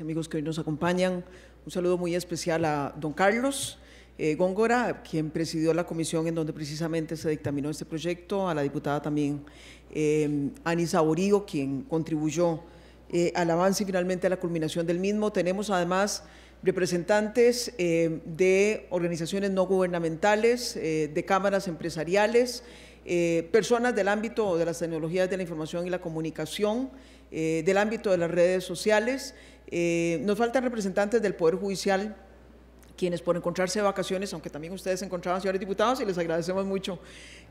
Amigos que hoy nos acompañan, un saludo muy especial a don Carlos eh, Góngora, quien presidió la comisión en donde precisamente se dictaminó este proyecto, a la diputada también eh, Anisa quien contribuyó eh, al avance y finalmente a la culminación del mismo. Tenemos además representantes de organizaciones no gubernamentales, de cámaras empresariales, personas del ámbito de las tecnologías de la información y la comunicación, eh, del ámbito de las redes sociales. Eh, nos faltan representantes del Poder Judicial quienes por encontrarse de vacaciones, aunque también ustedes se encontraban, señores diputados, y les agradecemos mucho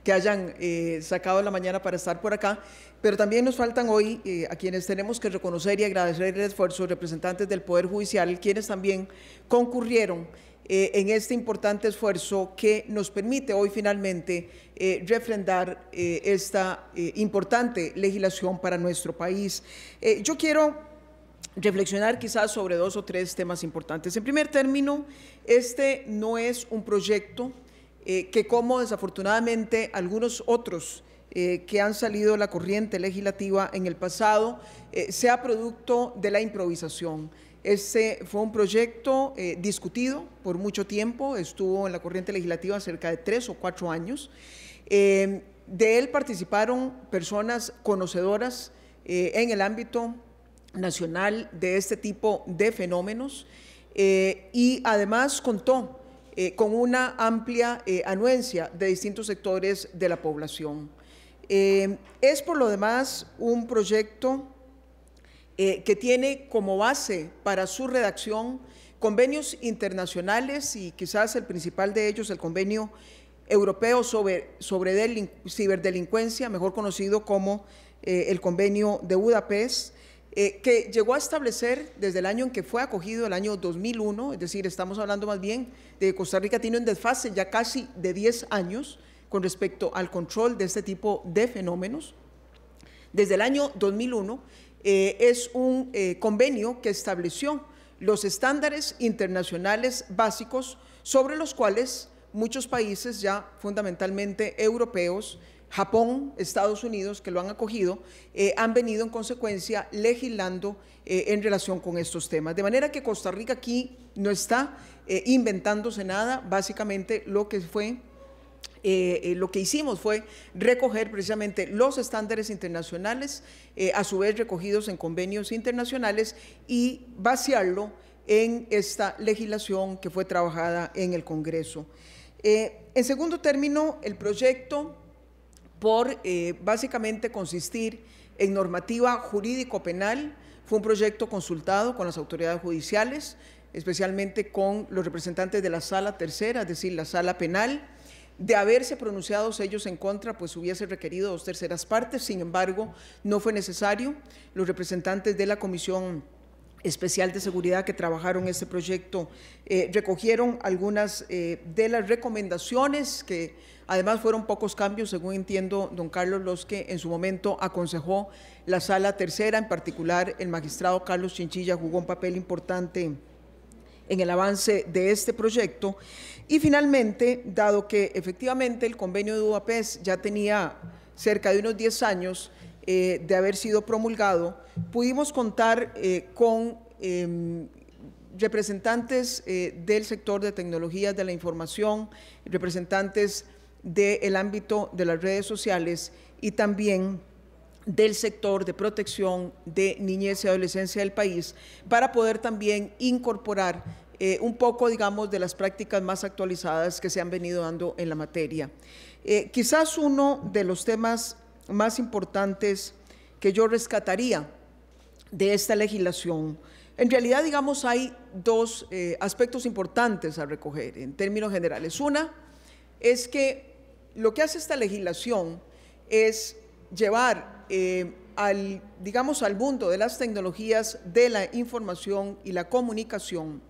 que hayan eh, sacado la mañana para estar por acá, pero también nos faltan hoy a quienes tenemos que reconocer y agradecer el esfuerzo, representantes del Poder Judicial, quienes también concurrieron eh, en este importante esfuerzo que nos permite hoy finalmente eh, refrendar eh, esta importante legislación para nuestro país. yo quiero reflexionar quizás sobre dos o tres temas importantes. En primer término, este no es un proyecto que como desafortunadamente algunos otros que han salido de la corriente legislativa en el pasado sea producto de la improvisación. Este fue un proyecto eh, discutido por mucho tiempo, estuvo en la corriente legislativa cerca de tres o cuatro años. Eh, de él participaron personas conocedoras eh, en el ámbito nacional de este tipo de fenómenos y además contó con una amplia anuencia de distintos sectores de la población. es por lo demás un proyecto eh, que tiene como base para su redacción convenios internacionales y quizás el principal de ellos, el convenio europeo sobre, sobre ciberdelincuencia, mejor conocido como eh, el convenio de Budapest, eh, que llegó a establecer desde el año en que fue acogido, el año 2001, es decir, estamos hablando más bien de Costa Rica tiene un desfase ya casi de 10 años con respecto al control de este tipo de fenómenos. Desde el año 2001 eh, es un eh, convenio que estableció los estándares internacionales básicos sobre los cuales muchos países ya fundamentalmente europeos, Japón, Estados Unidos, que lo han acogido, eh, han venido en consecuencia legislando en relación con estos temas. De manera que Costa Rica aquí no está inventándose nada, básicamente lo que fue eh, eh, lo que hicimos fue recoger precisamente los estándares internacionales, eh, a su vez recogidos en convenios internacionales, y vaciarlo en esta legislación que fue trabajada en el Congreso. en segundo término, el proyecto por básicamente consistir en normativa jurídico-penal, fue un proyecto consultado con las autoridades judiciales, especialmente con los representantes de la sala tercera, es decir, la sala penal, de haberse pronunciado ellos en contra, pues hubiese requerido dos terceras partes, sin embargo, no fue necesario. Los representantes de la Comisión especial de seguridad que trabajaron este proyecto eh, recogieron algunas eh, de las recomendaciones que además fueron pocos cambios, según entiendo, don Carlos, los que en su momento aconsejó la sala tercera, en particular el magistrado Carlos Chinchilla jugó un papel importante en el avance de este proyecto. Y finalmente, dado que efectivamente el convenio de UAPES ya tenía cerca de unos 10 años eh, de haber sido promulgado, pudimos contar eh, con em, representantes eh, del sector de tecnologías de la información, representantes del ámbito de las redes sociales y también del sector de protección de niñez y adolescencia del país para poder también incorporar eh, un poco, digamos, de las prácticas más actualizadas que se han venido dando en la materia. Eh, quizás uno de los temas más importantes que yo rescataría de esta legislación, en realidad, digamos, hay dos eh, aspectos importantes a recoger en términos generales. Una es que lo que hace esta legislación es llevar eh, al, digamos, al mundo de las tecnologías de la información y la comunicación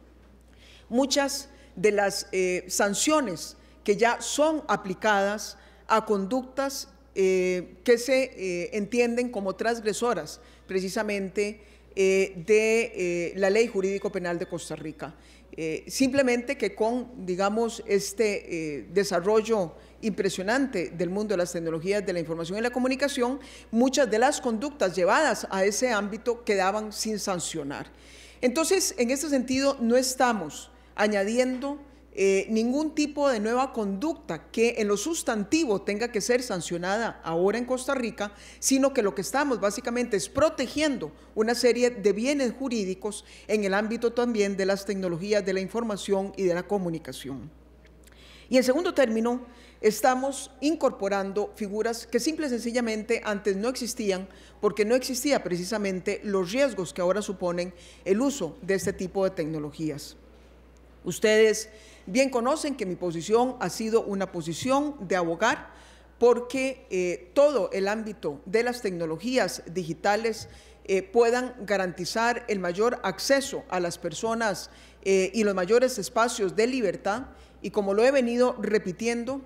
muchas de las eh, sanciones que ya son aplicadas a conductas eh, que se entienden como transgresoras precisamente de la ley jurídico penal de Costa Rica. Eh, simplemente que con, digamos, este eh, desarrollo impresionante del mundo de las tecnologías de la información y la comunicación, muchas de las conductas llevadas a ese ámbito quedaban sin sancionar. Entonces, en este sentido, no estamos añadiendo eh, ningún tipo de nueva conducta que en lo sustantivo tenga que ser sancionada ahora en Costa Rica, sino que lo que estamos básicamente es protegiendo una serie de bienes jurídicos en el ámbito también de las tecnologías de la información y de la comunicación. Y en segundo término, estamos incorporando figuras que simple y sencillamente antes no existían porque no existían precisamente los riesgos que ahora suponen el uso de este tipo de tecnologías. Ustedes bien conocen que mi posición ha sido una posición de abogar porque eh, todo el ámbito de las tecnologías digitales eh, puedan garantizar el mayor acceso a las personas eh, y los mayores espacios de libertad. Y como lo he venido repitiendo,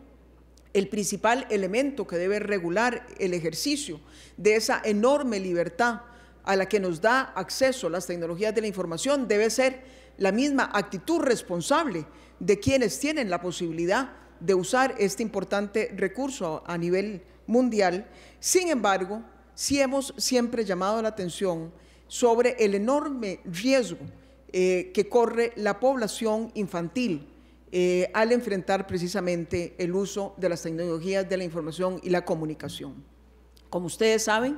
el principal elemento que debe regular el ejercicio de esa enorme libertad a la que nos da acceso las tecnologías de la información debe ser la misma actitud responsable de quienes tienen la posibilidad de usar este importante recurso a nivel mundial. Sin embargo, sí hemos siempre llamado la atención sobre el enorme riesgo eh, que corre la población infantil eh, al enfrentar precisamente el uso de las tecnologías de la información y la comunicación. Como ustedes saben,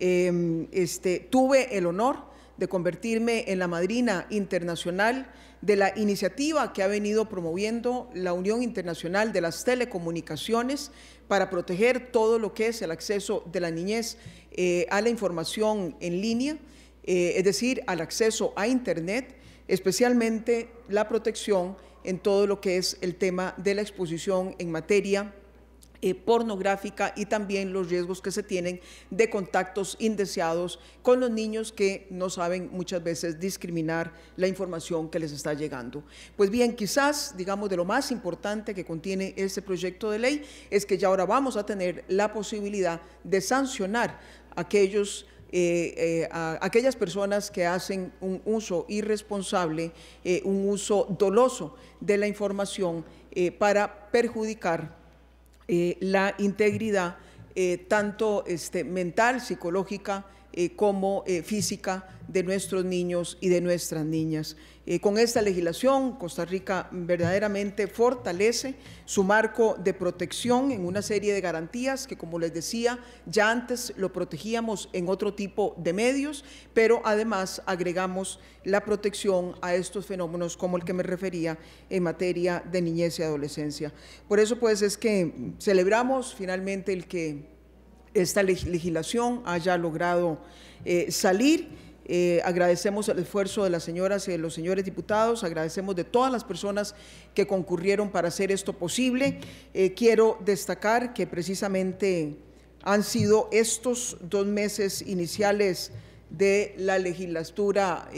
Em, este, tuve el honor de convertirme en la madrina internacional de la iniciativa que ha venido promoviendo la Unión Internacional de las Telecomunicaciones para proteger todo lo que es el acceso de la niñez eh, a la información en línea, eh, es decir, al acceso a Internet, especialmente la protección en todo lo que es el tema de la exposición en materia eh, pornográfica y también los riesgos que se tienen de contactos indeseados con los niños que no saben muchas veces discriminar la información que les está llegando. Pues bien, quizás, digamos, de lo más importante que contiene este proyecto de ley es que ya ahora vamos a tener la posibilidad de sancionar aquellos eh, eh, a aquellas personas que hacen un uso irresponsable, un uso doloso de la información para perjudicar eh, la integridad eh, tanto este, mental, psicológica eh, como eh, física de nuestros niños y de nuestras niñas. Eh, con esta legislación, Costa Rica verdaderamente fortalece su marco de protección en una serie de garantías que, como les decía, ya antes lo protegíamos en otro tipo de medios, pero además agregamos la protección a estos fenómenos como el que me refería en materia de niñez y adolescencia. Por eso, pues, es que celebramos finalmente el que esta legislación haya logrado eh, salir. Eh, agradecemos el esfuerzo de las señoras y eh, de los señores diputados, agradecemos de todas las personas que concurrieron para hacer esto posible. quiero destacar que precisamente han sido estos dos meses iniciales de la legislatura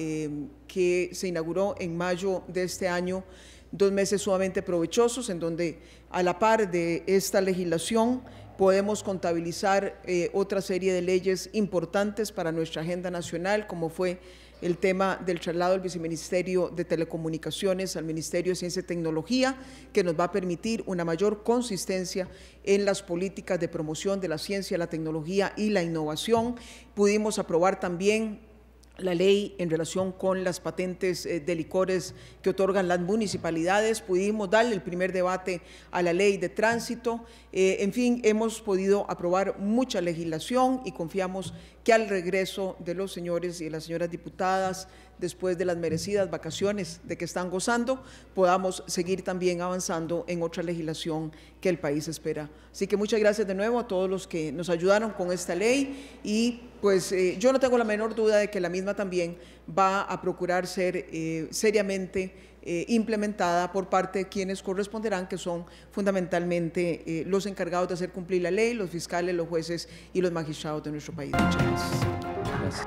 que se inauguró en mayo de este año, dos meses sumamente provechosos, en donde a la par de esta legislación podemos contabilizar eh, otra serie de leyes importantes para nuestra agenda nacional, como fue el tema del traslado del viceministerio de Telecomunicaciones al Ministerio de Ciencia y Tecnología, que nos va a permitir una mayor consistencia en las políticas de promoción de la ciencia, la tecnología y la innovación. Pudimos aprobar también la ley en relación con las patentes eh, de licores que otorgan las municipalidades. Pudimos darle el primer debate a la ley de tránsito. Eh, en fin, hemos podido aprobar mucha legislación y confiamos que al regreso de los señores y de las señoras diputadas, después de las merecidas vacaciones de que están gozando, podamos seguir también avanzando en otra legislación que el país espera. Así que muchas gracias de nuevo a todos los que nos ayudaron con esta ley y pues eh, yo no tengo la menor duda de que la misma también va a procurar ser eh, seriamente eh, implementada por parte de quienes corresponderán, que son fundamentalmente los encargados de hacer cumplir la ley, los fiscales, los jueces y los magistrados de nuestro país. Muchas gracias.